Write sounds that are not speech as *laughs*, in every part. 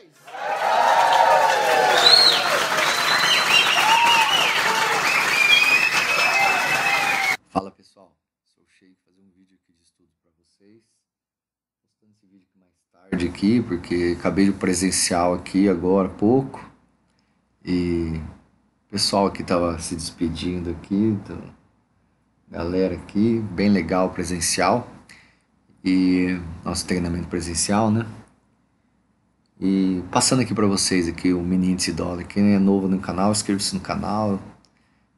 vocês! Fala pessoal, sou cheio de fazer um vídeo aqui de estudo para vocês. Postando esse vídeo mais tarde aqui, porque acabei de presencial aqui agora há pouco. E o pessoal aqui tava se despedindo aqui, então, galera aqui, bem legal presencial. E nosso treinamento presencial, né? E passando aqui para vocês aqui o Mini Índice Dólar, quem é novo no canal, inscreva-se no canal.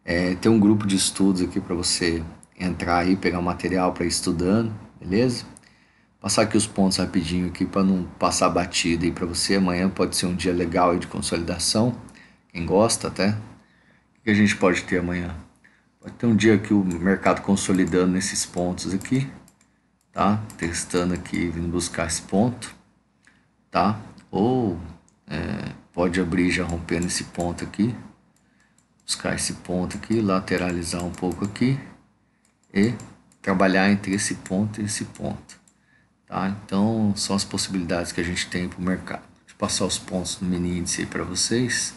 É, tem um grupo de estudos aqui para você entrar aí, pegar material para ir estudando, beleza? Passar aqui os pontos rapidinho aqui para não passar batida aí para você. Amanhã pode ser um dia legal aí de consolidação, quem gosta até. O que a gente pode ter amanhã? Pode ter um dia que o mercado consolidando nesses pontos aqui, tá? Testando aqui, vindo buscar esse ponto, tá? Ou é, pode abrir já rompendo esse ponto aqui, buscar esse ponto aqui, lateralizar um pouco aqui e trabalhar entre esse ponto e esse ponto. Tá? Então são as possibilidades que a gente tem para o mercado. Deixa eu passar os pontos no mini índice para vocês.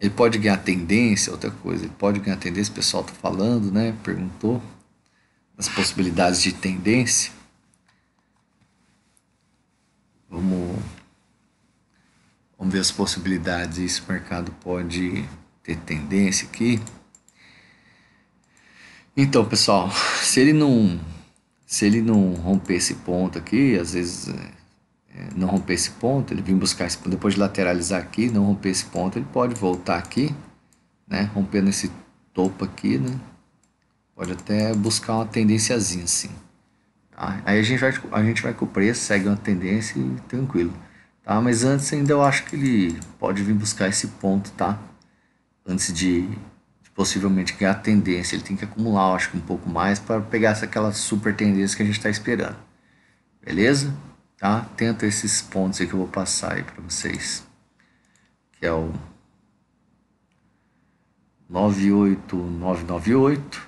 Ele pode ganhar tendência, outra coisa, ele pode ganhar tendência, o pessoal está falando, né? Perguntou as possibilidades de tendência. Vamos, vamos ver as possibilidades. Esse mercado pode ter tendência aqui. Então, pessoal, *laughs* se ele não se ele não romper esse ponto aqui, às vezes é, é, não romper esse ponto, ele vem buscar esse ponto, depois de lateralizar aqui, não romper esse ponto, ele pode voltar aqui, né, rompendo esse topo aqui, né, pode até buscar uma tendênciazinha assim. Tá? Aí a gente, vai, a gente vai com o preço, segue uma tendência e tranquilo. Tá? Mas antes ainda eu acho que ele pode vir buscar esse ponto, tá? Antes de, de possivelmente ganhar tendência. Ele tem que acumular, eu acho que um pouco mais para pegar essa, aquela super tendência que a gente está esperando. Beleza? Tá? Tenta esses pontos aí que eu vou passar aí para vocês. Que é o 98998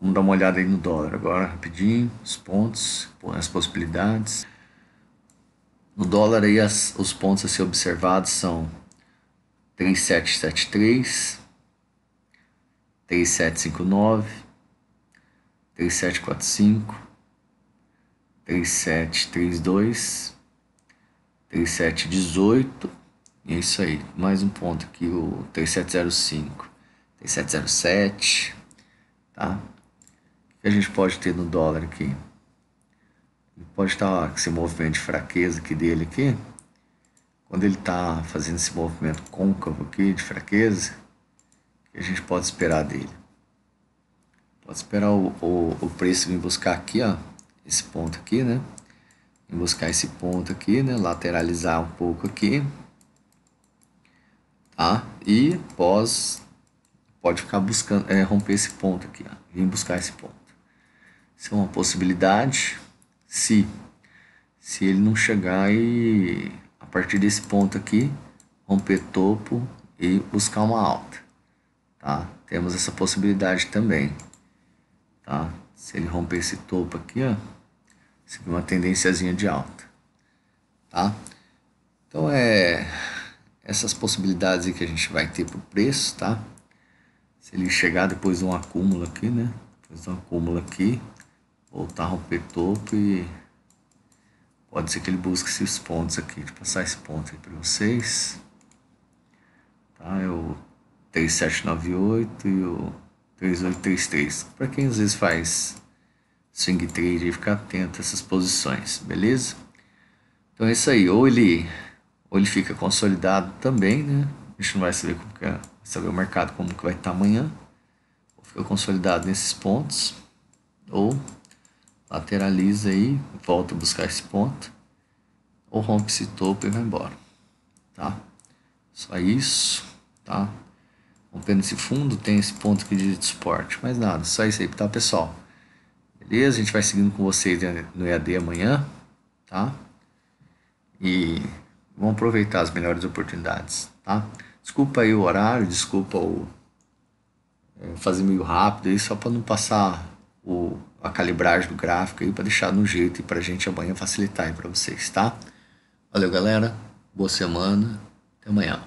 Vamos dar uma olhada aí no dólar agora, rapidinho, os pontos, as possibilidades. No dólar aí as, os pontos a ser observados são 3773, 3759, 3745, 3732, 3718, e é isso aí. Mais um ponto aqui, o 3705, 3707, tá? a gente pode ter no dólar aqui? Ele pode estar com esse movimento de fraqueza aqui dele aqui. Quando ele está fazendo esse movimento côncavo aqui de fraqueza, que a gente pode esperar dele? Pode esperar o, o, o preço vir buscar aqui, ó, esse ponto aqui, né? Vim buscar esse ponto aqui, né? Lateralizar um pouco aqui. Tá? E pós, pode ficar buscando, é, romper esse ponto aqui, ó. Vim buscar esse ponto. Isso é uma possibilidade se, se ele não chegar e a partir desse ponto aqui romper topo e buscar uma alta. Tá? Temos essa possibilidade também. Tá? Se ele romper esse topo aqui, ó, seria uma tendênciazinha de alta. Tá? Então é essas possibilidades aí que a gente vai ter para o preço, tá? Se ele chegar depois de um acúmulo aqui, né? Depois de um acúmulo aqui, voltar, romper topo e pode ser que ele busque esses pontos aqui. Deixa eu passar esse ponto aí para vocês. Tá? É o 3798 e o 3833. Para quem às vezes faz swing trade, fica atento a essas posições, beleza? Então é isso aí. Ou ele, ou ele fica consolidado também, né? A gente não vai saber como que é, saber o mercado como que vai estar amanhã. Ou fica consolidado nesses pontos. Ou lateraliza aí, volta a buscar esse ponto, ou rompe esse topo e vai embora, tá? Só isso, tá? Rompendo esse fundo, tem esse ponto aqui de suporte, mais nada, só isso aí, tá, pessoal? Beleza? A gente vai seguindo com vocês no EAD amanhã, tá? E vamos aproveitar as melhores oportunidades, tá? Desculpa aí o horário, desculpa o... É, fazer meio rápido aí, só para não passar o a calibragem do gráfico aí para deixar no jeito e para a gente amanhã facilitar aí para vocês, tá? Valeu, galera. Boa semana. Até amanhã.